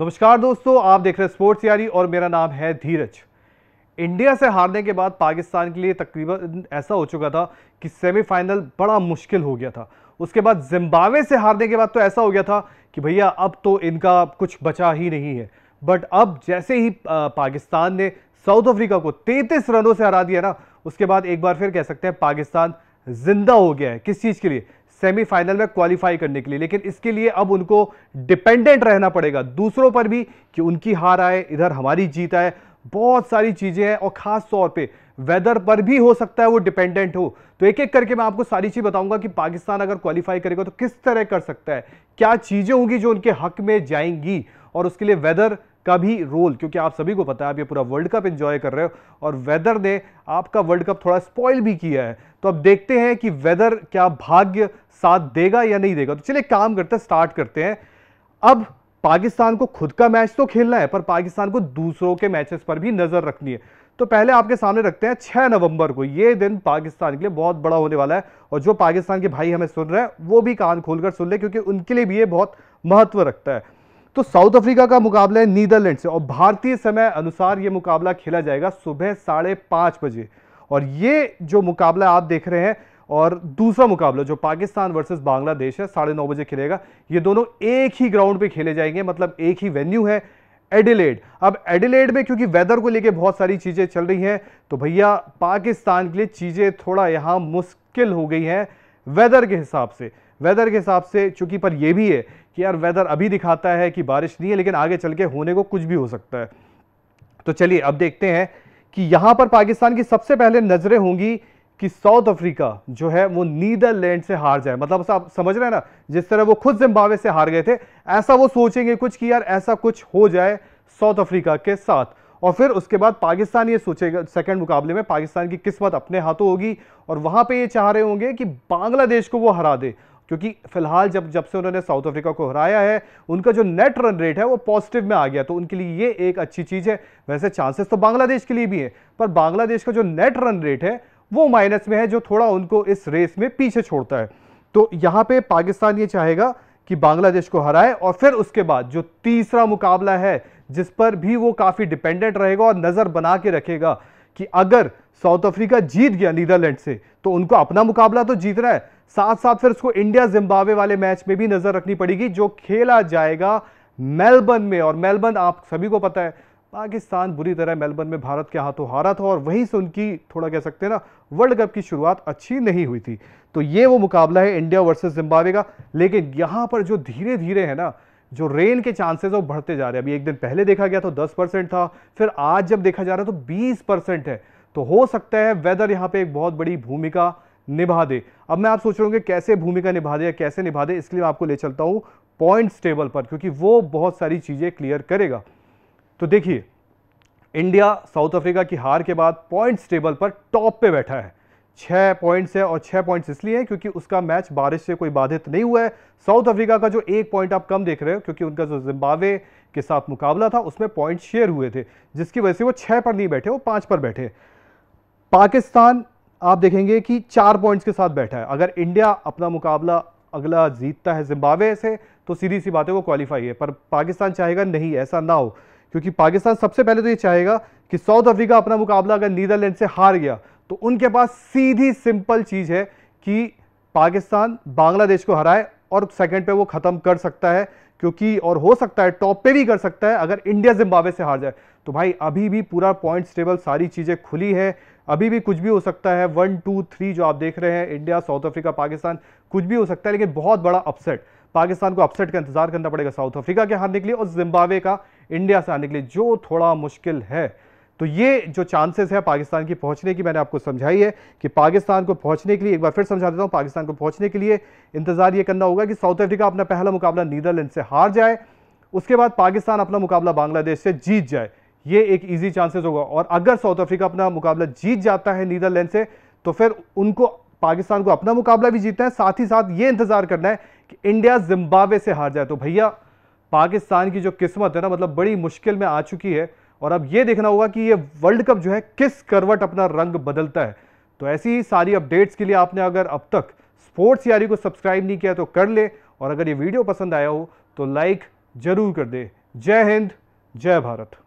नमस्कार दोस्तों आप देख रहे हैं स्पोर्ट्स यारी और मेरा नाम है धीरज इंडिया से हारने के बाद पाकिस्तान के लिए तकरीबन ऐसा हो चुका था कि सेमीफाइनल बड़ा मुश्किल हो गया था उसके बाद जिम्बावे से हारने के बाद तो ऐसा हो गया था कि भैया अब तो इनका कुछ बचा ही नहीं है बट अब जैसे ही पाकिस्तान ने साउथ अफ्रीका को तैतीस रनों से हरा दिया ना उसके बाद एक बार फिर कह सकते हैं पाकिस्तान जिंदा हो गया है किस चीज़ के लिए सेमीफाइनल में क्वालिफाई करने के लिए लेकिन इसके लिए अब उनको डिपेंडेंट रहना पड़ेगा दूसरों पर भी कि उनकी हार आए इधर हमारी जीत आए बहुत सारी चीज़ें हैं और ख़ास तौर पे वेदर पर भी हो सकता है वो डिपेंडेंट हो तो एक एक करके मैं आपको सारी चीज़ बताऊंगा कि पाकिस्तान अगर क्वालिफाई करेगा तो किस तरह कर सकता है क्या चीज़ें होंगी जो उनके हक में जाएंगी और उसके लिए वेदर का भी रोल क्योंकि आप सभी को पता है आप ये पूरा वर्ल्ड कप एंजॉय कर रहे हो और वेदर ने आपका वर्ल्ड कप थोड़ा स्पॉइल भी किया है तो अब देखते हैं कि वेदर क्या भाग्य साथ देगा या नहीं देगा तो चलिए काम करते हैं स्टार्ट करते हैं अब पाकिस्तान को खुद का मैच तो खेलना है पर पाकिस्तान को दूसरों के मैचेस पर भी नज़र रखनी है तो पहले आपके सामने रखते हैं 6 नवंबर को ये दिन पाकिस्तान के लिए बहुत बड़ा होने वाला है और जो पाकिस्तान के भाई हमें सुन रहे हैं वो भी कान खोलकर सुन ले क्योंकि उनके लिए भी ये बहुत महत्व रखता है तो साउथ अफ्रीका का मुकाबला है नीदरलैंड से और भारतीय समय अनुसार ये मुकाबला खेला जाएगा सुबह साढ़े पाँच बजे और ये जो मुकाबला आप देख रहे हैं और दूसरा मुकाबला जो पाकिस्तान वर्सेस बांग्लादेश है साढ़े नौ बजे खेलेगा ये दोनों एक ही ग्राउंड पे खेले जाएंगे मतलब एक ही वेन्यू है एडिलेड अब एडिलेड में क्योंकि वेदर को लेके बहुत सारी चीज़ें चल रही हैं तो भैया पाकिस्तान के लिए चीज़ें थोड़ा यहाँ मुश्किल हो गई हैं वेदर के हिसाब से वेदर के हिसाब से चूंकि पर यह भी है कि यार वेदर अभी दिखाता है कि बारिश नहीं है लेकिन आगे चल के होने को कुछ भी हो सकता है तो चलिए अब देखते हैं कि यहां पर पाकिस्तान की सबसे पहले नज़रें होंगी कि साउथ अफ्रीका जो है वो नीदरलैंड से हार जाए मतलब आप समझ रहे हैं ना जिस तरह वो खुद जिम्बावे से हार गए थे ऐसा वो सोचेंगे कुछ कि यार ऐसा कुछ हो जाए साउथ अफ्रीका के साथ और फिर उसके बाद पाकिस्तान ये सोचेगा सेकंड मुकाबले में पाकिस्तान की किस्मत अपने हाथों होगी और वहां पे ये चाह रहे होंगे कि बांग्लादेश को वो हरा दे क्योंकि फिलहाल जब जब से उन्होंने साउथ अफ्रीका को हराया है उनका जो नेट रन रेट है वो पॉजिटिव में आ गया तो उनके लिए ये एक अच्छी चीज़ है वैसे चांसेस तो बांग्लादेश के लिए भी है पर बांग्लादेश का जो नेट रन रेट है वो माइनस में है जो थोड़ा उनको इस रेस में पीछे छोड़ता है तो यहाँ पर पाकिस्तान ये चाहेगा कि बांग्लादेश को हराए और फिर उसके बाद जो तीसरा मुकाबला है जिस पर भी वो काफ़ी डिपेंडेंट रहेगा और नज़र बना के रखेगा कि अगर साउथ अफ्रीका जीत गया नीदरलैंड से तो उनको अपना मुकाबला तो जीत रहा है साथ साथ फिर उसको इंडिया जिम्बावे वाले मैच में भी नजर रखनी पड़ेगी जो खेला जाएगा मेलबर्न में और मेलबर्न आप सभी को पता है पाकिस्तान बुरी तरह मेलबर्न में भारत के हाथों हारा था और वहीं से उनकी थोड़ा कह सकते हैं ना वर्ल्ड कप की शुरुआत अच्छी नहीं हुई थी तो ये वो मुकाबला है इंडिया वर्सेस जिम्बावे का लेकिन यहाँ पर जो धीरे धीरे है ना जो रेन के चांसेस वो बढ़ते जा रहे हैं अभी एक दिन पहले देखा गया तो 10 परसेंट था फिर आज जब देखा जा रहा है तो 20 परसेंट है तो हो सकता है वेदर यहाँ पे एक बहुत बड़ी भूमिका निभा दे अब मैं आप सोच रहा हूँ कि कैसे भूमिका निभा दे या कैसे निभा दे इसलिए मैं आपको ले चलता हूँ पॉइंट्स टेबल पर क्योंकि वो बहुत सारी चीज़ें क्लियर करेगा तो देखिए इंडिया साउथ अफ्रीका की हार के बाद पॉइंट्स टेबल पर टॉप पर बैठा है छः पॉइंट्स है और छः पॉइंट्स इसलिए हैं क्योंकि उसका मैच बारिश से कोई बाधित नहीं हुआ है साउथ अफ्रीका का जो एक पॉइंट आप कम देख रहे हो क्योंकि उनका जो जिम्बावे के साथ मुकाबला था उसमें पॉइंट शेयर हुए थे जिसकी वजह से वो छः पर नहीं बैठे वो पाँच पर बैठे पाकिस्तान आप देखेंगे कि चार पॉइंट्स के साथ बैठा है अगर इंडिया अपना मुकाबला अगला जीतता है जिम्बावे से तो सीधी सी बात है वो क्वालिफाई है पर पाकिस्तान चाहेगा नहीं ऐसा ना हो क्योंकि पाकिस्तान सबसे पहले तो ये चाहेगा कि साउथ अफ्रीका अपना मुकाबला अगर नीदरलैंड से हार गया तो उनके पास सीधी सिंपल चीज़ है कि पाकिस्तान बांग्लादेश को हराए और सेकंड पे वो ख़त्म कर सकता है क्योंकि और हो सकता है टॉप पे भी कर सकता है अगर इंडिया जिम्बाब्वे से हार जाए तो भाई अभी भी पूरा पॉइंट टेबल सारी चीज़ें खुली है अभी भी कुछ भी हो सकता है वन टू थ्री जो आप देख रहे हैं इंडिया साउथ अफ्रीका पाकिस्तान कुछ भी हो सकता है लेकिन बहुत बड़ा अपसेट पाकिस्तान को अपसेट का इंतजार करना पड़ेगा साउथ अफ्रीका के हारने के लिए और जिम्बावे का इंडिया से आने के लिए जो थोड़ा मुश्किल है तो ये जो चांसेस है पाकिस्तान की पहुंचने की मैंने आपको समझाई है कि पाकिस्तान को पहुंचने के लिए एक बार फिर समझा देता हूं पाकिस्तान को पहुंचने के लिए इंतजार ये करना होगा कि साउथ अफ्रीका अपना पहला मुकाबला नीदरलैंड से हार जाए उसके बाद पाकिस्तान अपना मुकाबला बांग्लादेश से जीत जाए ये एक ईजी चांसेस होगा और अगर साउथ अफ्रीका अपना मुकाबला जीत जाता है नीदरलैंड से तो फिर उनको पाकिस्तान को अपना मुकाबला भी जीतना है साथ ही साथ ये इंतजार करना है कि इंडिया जिम्बाब्वे से हार जाए तो भैया पाकिस्तान की जो किस्मत है ना मतलब बड़ी मुश्किल में आ चुकी है और अब ये देखना होगा कि ये वर्ल्ड कप जो है किस करवट अपना रंग बदलता है तो ऐसी ही सारी अपडेट्स के लिए आपने अगर अब तक स्पोर्ट्स यारी को सब्सक्राइब नहीं किया तो कर ले और अगर ये वीडियो पसंद आया हो तो लाइक ज़रूर कर दे जय हिंद जय भारत